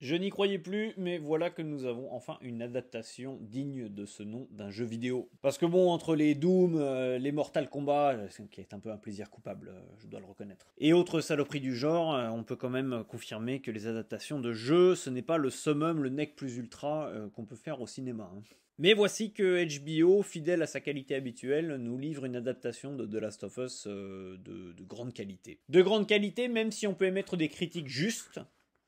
Je n'y croyais plus, mais voilà que nous avons enfin une adaptation digne de ce nom d'un jeu vidéo. Parce que bon, entre les Doom, euh, les Mortal Kombat, euh, qui est un peu un plaisir coupable, euh, je dois le reconnaître, et autres saloperies du genre, on peut quand même confirmer que les adaptations de jeux, ce n'est pas le summum, le nec plus ultra qu'on peut faire au cinéma. Hein. Mais voici que HBO, fidèle à sa qualité habituelle, nous livre une adaptation de The Last of Us de grande qualité. De grande qualité, même si on peut émettre des critiques justes,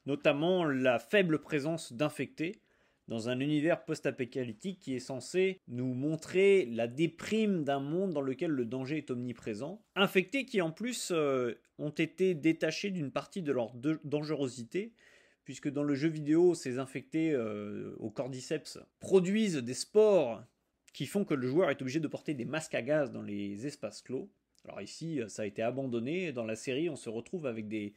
notamment la faible présence d'infectés, dans un univers post-apocalyptique qui est censé nous montrer la déprime d'un monde dans lequel le danger est omniprésent. Infectés qui en plus euh, ont été détachés d'une partie de leur dangerosité, puisque dans le jeu vidéo, ces infectés euh, au cordyceps produisent des spores qui font que le joueur est obligé de porter des masques à gaz dans les espaces clos. Alors ici, ça a été abandonné, dans la série, on se retrouve avec des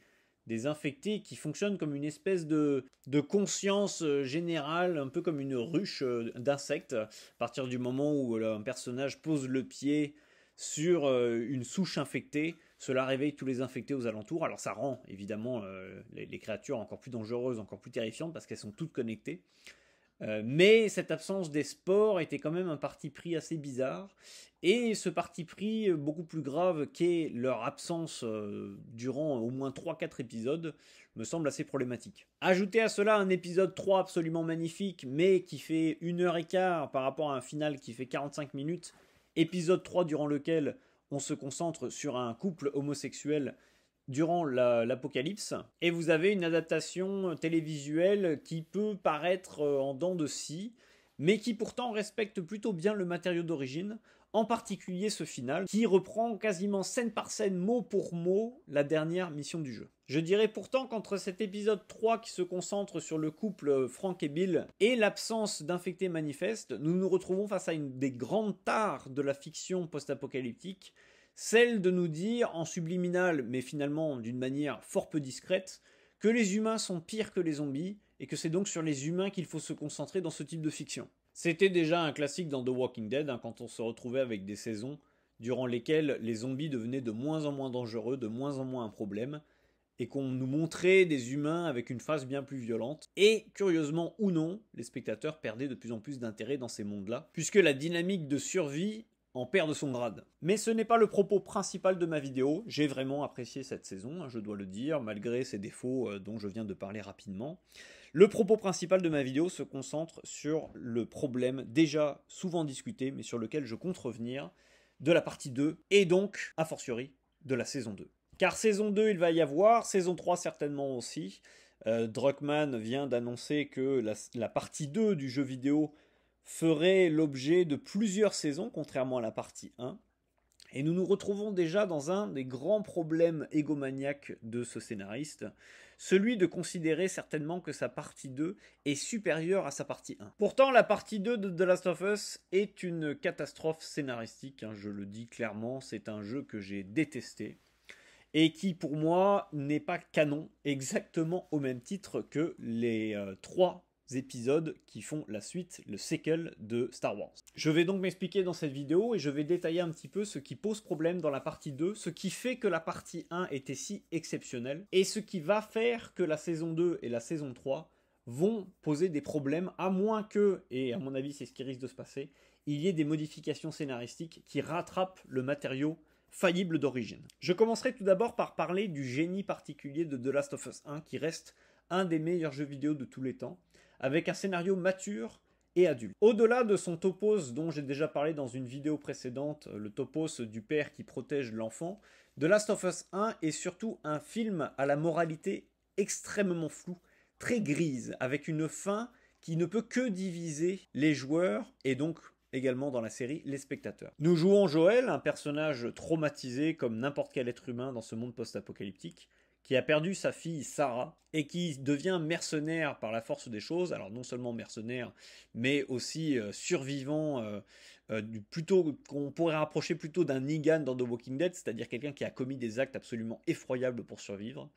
des infectés qui fonctionnent comme une espèce de, de conscience euh, générale, un peu comme une ruche euh, d'insectes, à partir du moment où euh, un personnage pose le pied sur une souche infectée, cela réveille tous les infectés aux alentours. Alors ça rend évidemment les, créatures encore plus dangereuses, encore plus terrifiantes parce qu'elles sont toutes connectées. Euh, mais cette absence des sports était quand même un parti pris assez bizarre. Et ce parti pris euh, beaucoup plus grave qu'est leur absence euh, durant au moins 3-4 épisodes me semble assez problématique. Ajoutez à cela un épisode 3 absolument magnifique, mais qui fait une heure et quart par rapport à un final qui fait 45 minutes. Épisode 3 durant lequel on se concentre sur un couple homosexuel durant l'Apocalypse, et vous avez une adaptation télévisuelle qui peut paraître euh, en dents de scie, mais qui pourtant respecte plutôt bien le matériau d'origine, en particulier ce final, qui reprend quasiment scène par scène, mot pour mot, la dernière mission du jeu. Je dirais pourtant qu'entre cet épisode 3 qui se concentre sur le couple euh, Frank et Bill et l'absence d'infectés manifestes, nous nous retrouvons face à une des grandes tares de la fiction post-apocalyptique, celle de nous dire en subliminal, mais finalement d'une manière fort peu discrète, que les humains sont pires que les zombies et que c'est donc sur les humains qu'il faut se concentrer dans ce type de fiction. C'était déjà un classique dans The Walking Dead hein, quand on se retrouvait avec des saisons durant lesquelles les zombies devenaient de moins en moins dangereux, de moins en moins un problème, et qu'on nous montrait des humains avec une face bien plus violente. Et curieusement ou non, les spectateurs perdaient de plus en plus d'intérêt dans ces mondes-là, puisque la dynamique de survie en perd de son grade. Mais ce n'est pas le propos principal de ma vidéo, j'ai vraiment apprécié cette saison, hein, je dois le dire, malgré ses défauts euh, dont je viens de parler rapidement. Le propos principal de ma vidéo se concentre sur le problème déjà souvent discuté, mais sur lequel je compte revenir, de la partie 2, et donc, a fortiori, de la saison 2. Car saison 2, il va y avoir, saison 3 certainement aussi. Euh, Druckmann vient d'annoncer que la, la partie 2 du jeu vidéo ferait l'objet de plusieurs saisons, contrairement à la partie 1. Et nous nous retrouvons déjà dans un des grands problèmes égomaniaques de ce scénariste, celui de considérer certainement que sa partie 2 est supérieure à sa partie 1. Pourtant, la partie 2 de The Last of Us est une catastrophe scénaristique, hein, je le dis clairement, c'est un jeu que j'ai détesté, et qui pour moi n'est pas canon exactement au même titre que les euh, trois épisodes qui font la suite, le sequel de Star Wars. Je vais donc m'expliquer dans cette vidéo et je vais détailler un petit peu ce qui pose problème dans la partie 2, ce qui fait que la partie 1 était si exceptionnelle et ce qui va faire que la saison 2 et la saison 3 vont poser des problèmes, à moins que, et à mon avis c'est ce qui risque de se passer, il y ait des modifications scénaristiques qui rattrapent le matériau faillible d'origine. Je commencerai tout d'abord par parler du génie particulier de The Last of Us 1 qui reste un des meilleurs jeux vidéo de tous les temps avec un scénario mature et adulte. Au-delà de son topos dont j'ai déjà parlé dans une vidéo précédente, le topos du père qui protège l'enfant, The Last of Us 1 est surtout un film à la moralité extrêmement floue, très grise, avec une fin qui ne peut que diviser les joueurs et donc également dans la série les spectateurs. Nous jouons Joël, un personnage traumatisé comme n'importe quel être humain dans ce monde post-apocalyptique, qui a perdu sa fille Sarah et qui devient mercenaire par la force des choses, alors non seulement mercenaire, mais aussi euh, survivant, euh, euh, plutôt qu'on pourrait rapprocher plutôt d'un Negan dans The Walking Dead, c'est-à-dire quelqu'un qui a commis des actes absolument effroyables pour survivre,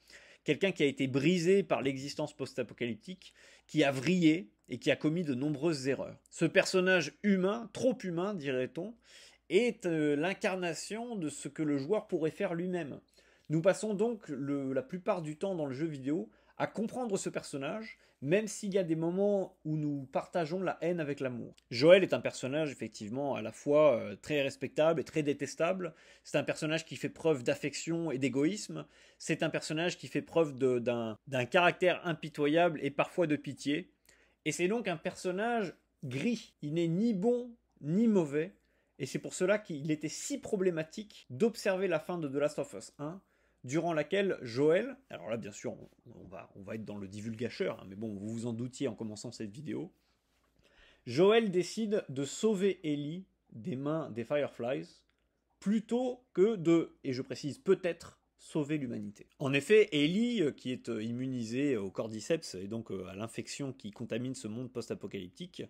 quelqu'un qui a été brisé par l'existence post-apocalyptique, qui a vrillé et qui a commis de nombreuses erreurs. Ce personnage humain, trop humain dirait-on, est l'incarnation de ce que le joueur pourrait faire lui-même. Nous passons donc la plupart du temps dans le jeu vidéo à comprendre ce personnage, même s'il y a des moments où nous partageons la haine avec l'amour. Joël est un personnage effectivement à la fois euh, très respectable et très détestable. C'est un personnage qui fait preuve d'affection et d'égoïsme. C'est un personnage qui fait preuve d'un caractère impitoyable et parfois de pitié. Et c'est donc un personnage gris. Il n'est ni bon ni mauvais. Et c'est pour cela qu'il était si problématique d'observer la fin de The Last of Us 1 durant laquelle Joël, alors là bien sûr on, va, on va être dans le divulgacheur, hein, mais bon vous vous en doutiez en commençant cette vidéo, Joël décide de sauver Ellie des mains des Fireflies plutôt que de, et je précise peut-être, sauver l'humanité. En effet, Ellie, euh, qui est euh, immunisée au cordyceps et donc euh, à l'infection qui contamine ce monde post-apocalyptique,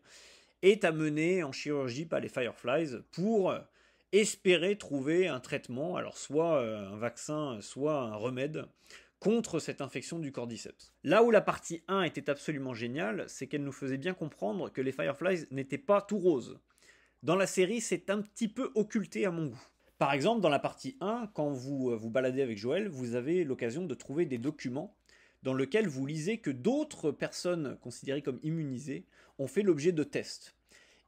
est amenée en chirurgie par les Fireflies pour espérer trouver un traitement, alors soit euh, un vaccin, soit un remède contre cette infection du cordyceps. Là où la partie 1 était absolument géniale, c'est qu'elle nous faisait bien comprendre que les Fireflies n'étaient pas tout roses. Dans la série, c'est un petit peu occulté à mon goût. Par exemple, dans la partie 1, quand vous euh, vous baladez avec Joël, vous avez l'occasion de trouver des documents dans lesquels vous lisez que d'autres personnes considérées comme immunisées ont fait l'objet de tests.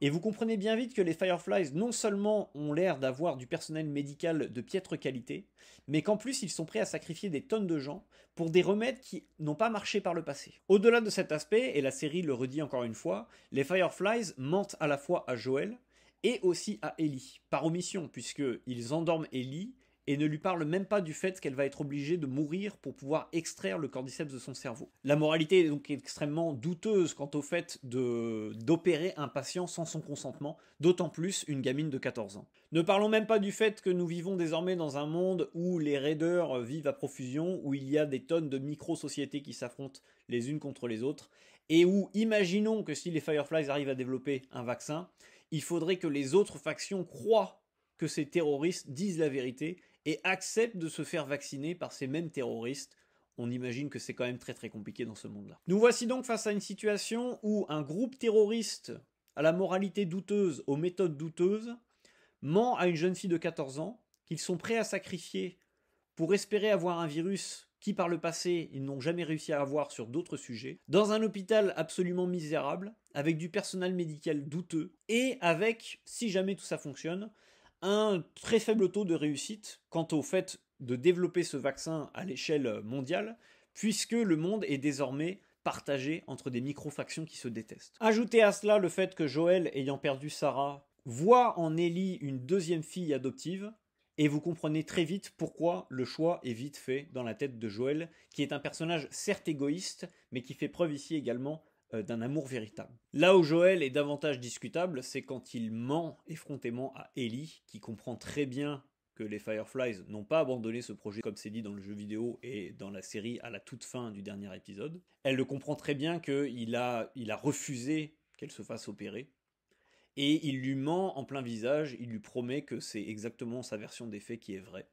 Et vous comprenez bien vite que les Fireflies non seulement ont l'air d'avoir du personnel médical de piètre qualité, mais qu'en plus ils sont prêts à sacrifier des tonnes de gens pour des remèdes qui n'ont pas marché par le passé. Au-delà de cet aspect, et la série le redit encore une fois, les Fireflies mentent à la fois à Joël, et aussi à Ellie, par omission, puisqu'ils endorment Ellie et ne lui parle même pas du fait qu'elle va être obligée de mourir pour pouvoir extraire le cordyceps de son cerveau. La moralité est donc extrêmement douteuse quant au fait de d'opérer un patient sans son consentement, d'autant plus une gamine de 14 ans. Ne parlons même pas du fait que nous vivons désormais dans un monde où les raideurs vivent à profusion, où il y a des tonnes de micro-sociétés qui s'affrontent les unes contre les autres, et où imaginons que si les Fireflies arrivent à développer un vaccin, il faudrait que les autres factions croient que ces terroristes disent la vérité et acceptent de se faire vacciner par ces mêmes terroristes on imagine que c'est quand même très très compliqué dans ce monde-là. Nous voici donc face à une situation où un groupe terroriste à la moralité douteuse, aux méthodes douteuses, ment à une jeune fille de 14 ans qu'ils sont prêts à sacrifier pour espérer avoir un virus qui par le passé ils n'ont jamais réussi à avoir sur d'autres sujets, dans un hôpital absolument misérable, avec du personnel médical douteux, et avec, si jamais tout ça fonctionne, un très faible taux de réussite quant au fait de développer ce vaccin à l'échelle mondiale, puisque le monde est désormais partagé entre des micro-factions qui se détestent. Ajoutez à cela le fait que Joël, ayant perdu Sarah, voit en Ellie une deuxième fille adoptive, et vous comprenez très vite pourquoi le choix est vite fait dans la tête de Joël, qui est un personnage certes égoïste, mais qui fait preuve ici également euh, d'un amour véritable. Là où Joël est davantage discutable, c'est quand il ment effrontément à Ellie, qui comprend très bien que les Fireflies n'ont pas abandonné ce projet comme c'est dit dans le jeu vidéo et dans la série à la toute fin du dernier épisode. Elle le comprend très bien qu'il a, il a refusé qu'elle se fasse opérer. Et il lui ment en plein visage, il lui promet que c'est exactement sa version des faits qui est vraie.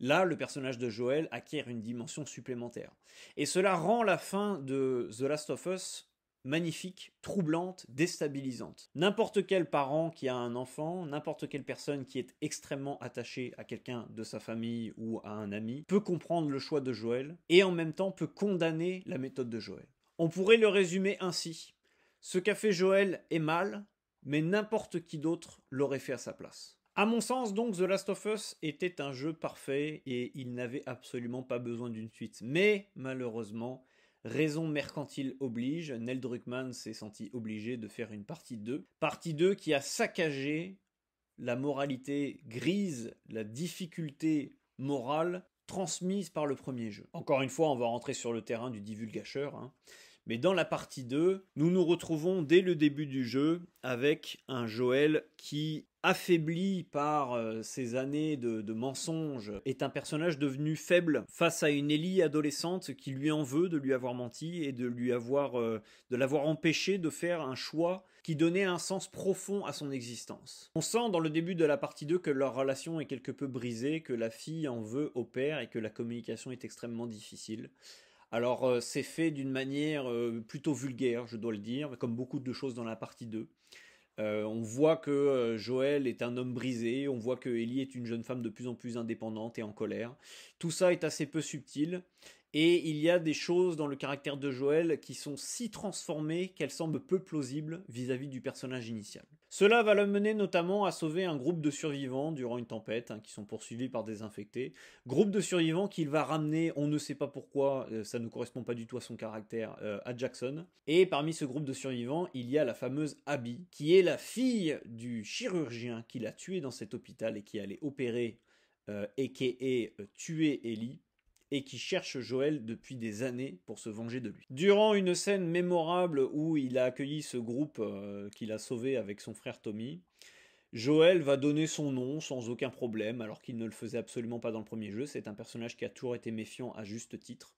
Là, le personnage de Joël acquiert une dimension supplémentaire. Et cela rend la fin de The Last of Us magnifique, troublante, déstabilisante. N'importe quel parent qui a un enfant, n'importe quelle personne qui est extrêmement attachée à quelqu'un de sa famille ou à un ami peut comprendre le choix de Joël et en même temps peut condamner la méthode de Joël. On pourrait le résumer ainsi. Ce qu'a fait Joël est mal, mais n'importe qui d'autre l'aurait fait à sa place. À mon sens, donc, The Last of Us était un jeu parfait et il n'avait absolument pas besoin d'une suite. Mais malheureusement, Raison mercantile oblige, Nel Druckmann s'est senti obligé de faire une partie 2. Partie 2 qui a saccagé la moralité grise, la difficulté morale transmise par le premier jeu. Encore une fois, on va rentrer sur le terrain du divulgacheur, hein. mais dans la partie 2, nous nous retrouvons dès le début du jeu avec un Joël qui affaibli par ses euh, ces années de, mensonges, est un personnage devenu faible face à une Ellie adolescente qui lui en veut de lui avoir menti et de lui avoir euh, de l'avoir empêché de faire un choix qui donnait un sens profond à son existence. On sent dans le début de la partie 2 que leur relation est quelque peu brisée, que la fille en veut au père et que la communication est extrêmement difficile. Alors euh, c'est fait d'une manière plutôt vulgaire, je dois le dire, comme beaucoup de choses dans la partie 2. Euh, on voit que euh, Joël est un homme brisé, on voit que Ellie est une jeune femme de plus en plus indépendante et en colère. Tout ça est assez peu subtil, et il y a des choses dans le caractère de Joël qui sont si transformées qu'elles semblent peu plausibles vis à -vis du personnage initial. Cela va le mener notamment à sauver un groupe de survivants durant une tempête, hein, qui sont poursuivis par des infectés. Groupe de survivants qu'il va ramener, on ne sait pas pourquoi, euh, ça ne correspond pas du tout à son caractère, euh, à Jackson. Et parmi ce groupe de survivants, il y a la fameuse Abby, qui est la fille du chirurgien qui l'a tué dans cet hôpital et qui allait opérer, et qui est tué Ellie et qui cherche Joël depuis des années pour se venger de lui. Durant une scène mémorable où il a accueilli ce groupe euh, qu'il a sauvé avec son frère Tommy, Joël va donner son nom sans aucun problème, alors qu'il ne le faisait absolument pas dans le premier jeu. C'est un personnage qui a toujours été méfiant à juste titre.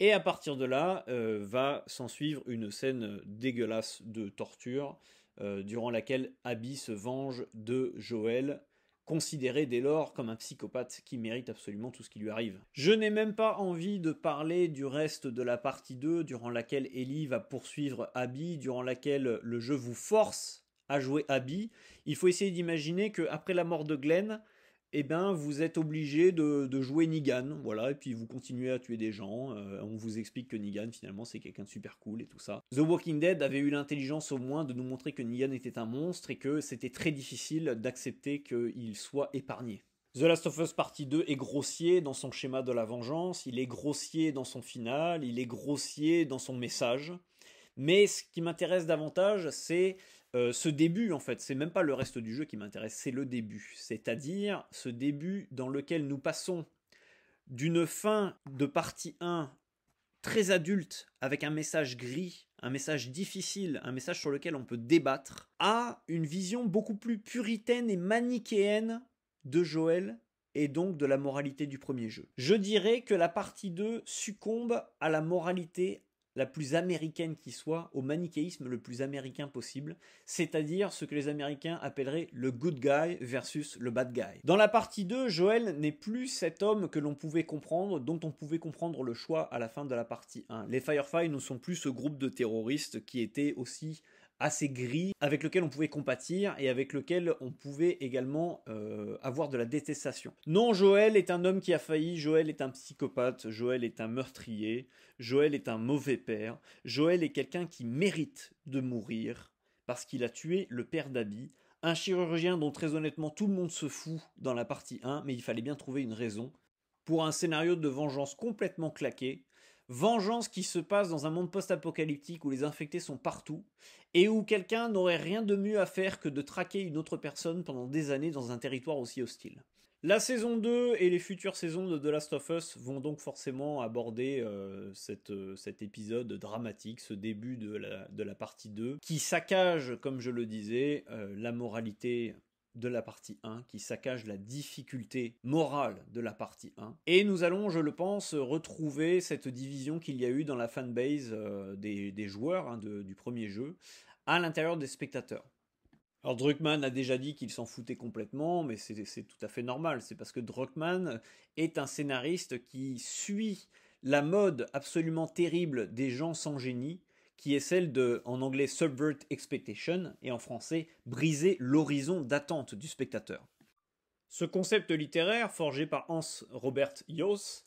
Et à partir de là, euh, va s'en suivre une scène dégueulasse de torture, euh, durant laquelle Abby se venge de Joël considéré dès lors comme un psychopathe qui mérite absolument tout ce qui lui arrive. Je n'ai même pas envie de parler du reste de la partie 2 durant laquelle Ellie va poursuivre Abby, durant laquelle le jeu vous force à jouer Abby. Il faut essayer d'imaginer que après la mort de Glenn, eh bien vous êtes obligé de, jouer Nigan, voilà, et puis vous continuez à tuer des gens. Euh, on vous explique que Nigan, finalement, c'est quelqu'un de super cool et tout ça. The Walking Dead avait eu l'intelligence au moins de nous montrer que Nigan était un monstre et que c'était très difficile d'accepter qu'il soit épargné. The Last of Us Part 2 est grossier dans son schéma de la vengeance, il est grossier dans son final, il est grossier dans son message. Mais ce qui m'intéresse davantage, c'est euh, ce début, en fait, c'est même pas le reste du jeu qui m'intéresse, c'est le début. C'est-à-dire ce début dans lequel nous passons d'une fin de partie 1 très adulte, avec un message gris, un message difficile, un message sur lequel on peut débattre, à une vision beaucoup plus puritaine et manichéenne de Joël et donc de la moralité du premier jeu. Je dirais que la partie 2 succombe à la moralité la plus américaine qui soit au manichéisme le plus américain possible, c'est-à-dire ce que les Américains appelleraient le good guy versus le bad guy. Dans la partie 2, Joel n'est plus cet homme que l'on pouvait comprendre, dont on pouvait comprendre le choix à la fin de la partie 1. Les Firefly ne sont plus ce groupe de terroristes qui étaient aussi assez gris, avec lequel on pouvait compatir et avec lequel on pouvait également euh, avoir de la détestation. Non, Joël est un homme qui a failli, Joël est un psychopathe, Joël est un meurtrier, Joël est un mauvais père, Joël est quelqu'un qui mérite de mourir parce qu'il a tué le père d'Abby, un chirurgien dont très honnêtement tout le monde se fout dans la partie 1, mais il fallait bien trouver une raison, pour un scénario de vengeance complètement claqué, vengeance qui se passe dans un monde post-apocalyptique où les infectés sont partout et où quelqu'un n'aurait rien de mieux à faire que de traquer une autre personne pendant des années dans un territoire aussi hostile. La saison 2 et les futures saisons de The Last of Us vont donc forcément aborder euh, euh, cet épisode dramatique, ce début de la, partie 2, qui saccage, comme je le disais, euh, la moralité de la partie 1, qui saccage la difficulté morale de la partie 1. Et nous allons, je le pense, retrouver cette division qu'il y a eu dans la fanbase euh, des, des joueurs hein, du premier jeu à l'intérieur des spectateurs. Alors Druckmann a déjà dit qu'il s'en foutait complètement, mais c'est tout à fait normal. C'est parce que Druckmann est un scénariste qui suit la mode absolument terrible des gens sans génie qui est celle de, en anglais, subvert expectation, et en français, briser l'horizon d'attente du spectateur. Ce concept littéraire, forgé par Hans Robert Joss,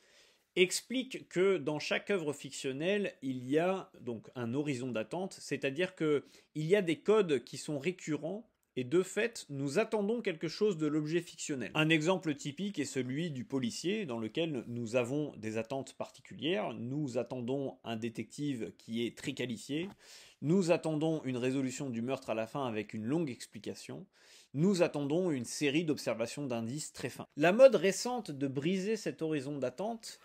explique que dans chaque œuvre fictionnelle, il y a donc un horizon d'attente, c'est-à-dire qu'il y a des codes qui sont récurrents et de fait, nous attendons quelque chose de l'objet fictionnel. Un exemple typique est celui du policier, dans lequel nous avons des attentes particulières, nous attendons un détective qui est très qualifié, nous attendons une résolution du meurtre à la fin avec une longue explication, nous attendons une série d'observations d'indices très fins. La mode récente de briser cet horizon d'attente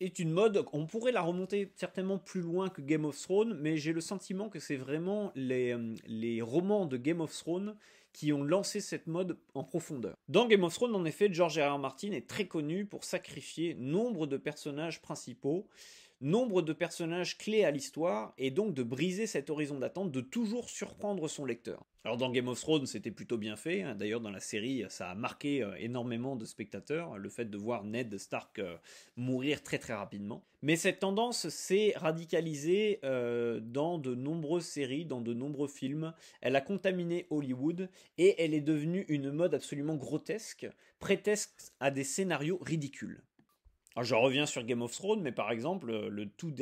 est une mode, on pourrait la remonter certainement plus loin que Game of Thrones, mais j'ai le sentiment que c'est vraiment les, euh, les romans de Game of Thrones qui ont lancé cette mode en profondeur. Dans Game of Thrones, en effet, George R. R. Martin est très connu pour sacrifier nombre de personnages principaux nombre de personnages clés à l'histoire et donc de briser cet horizon d'attente, de toujours surprendre son lecteur. Alors dans Game of Thrones, c'était plutôt bien fait. Hein. D'ailleurs, dans la série, ça a marqué euh, énormément de spectateurs, le fait de voir Ned Stark euh, mourir très très rapidement. Mais cette tendance s'est radicalisée euh, dans de nombreuses séries, dans de nombreux films. Elle a contaminé Hollywood et elle est devenue une mode absolument grotesque, prétexte à des scénarios ridicules je reviens sur Game of Thrones, mais par exemple, euh, la toute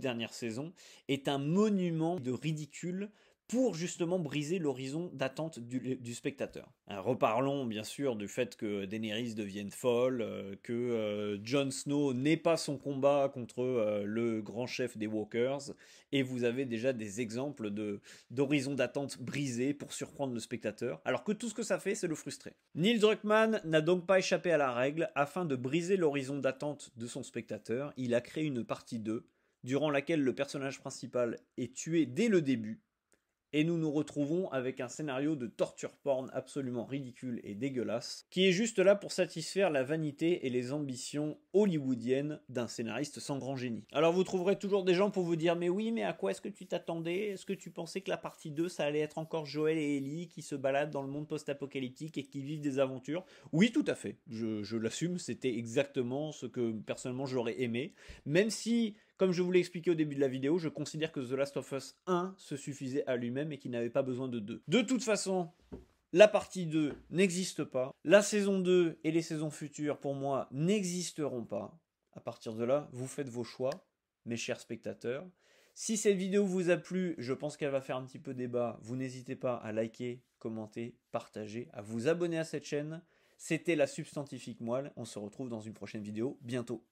dernière saison est un monument de ridicule pour justement briser l'horizon d'attente du, spectateur. Euh, reparlons bien sûr du fait que Daenerys devienne folle, euh, que euh, Jon Snow n'ait pas son combat contre le grand chef des Walkers, et vous avez déjà des exemples de d'horizons d'attente brisé pour surprendre le spectateur, alors que tout ce que ça fait, c'est le frustrer. Neil Druckmann n'a donc pas échappé à la règle, afin de briser l'horizon d'attente de son spectateur, il a créé une partie 2, durant laquelle le personnage principal est tué dès le début, et nous nous retrouvons avec un scénario de torture porn absolument ridicule et dégueulasse, qui est juste là pour satisfaire la vanité et les ambitions hollywoodiennes d'un scénariste sans grand génie. Alors vous trouverez toujours des gens pour vous dire mais oui mais à quoi est-ce que tu t'attendais Est-ce que tu pensais que la partie 2 ça allait être encore Joël et Ellie qui se baladent dans le monde post-apocalyptique et qui vivent des aventures Oui tout à fait, je, je l'assume, c'était exactement ce que personnellement j'aurais aimé, même si comme je vous l'ai expliqué au début de la vidéo, je considère que The Last of Us 1 se suffisait à lui-même et qu'il n'avait pas besoin de 2. De toute façon, la partie 2 n'existe pas. La saison 2 et les saisons futures, pour moi, n'existeront pas. À partir de là, vous faites vos choix, mes chers spectateurs. Si cette vidéo vous a plu, je pense qu'elle va faire un petit peu débat. Vous n'hésitez pas à liker, commenter, partager, à vous abonner à cette chaîne. C'était la substantifique moelle. On se retrouve dans une prochaine vidéo bientôt.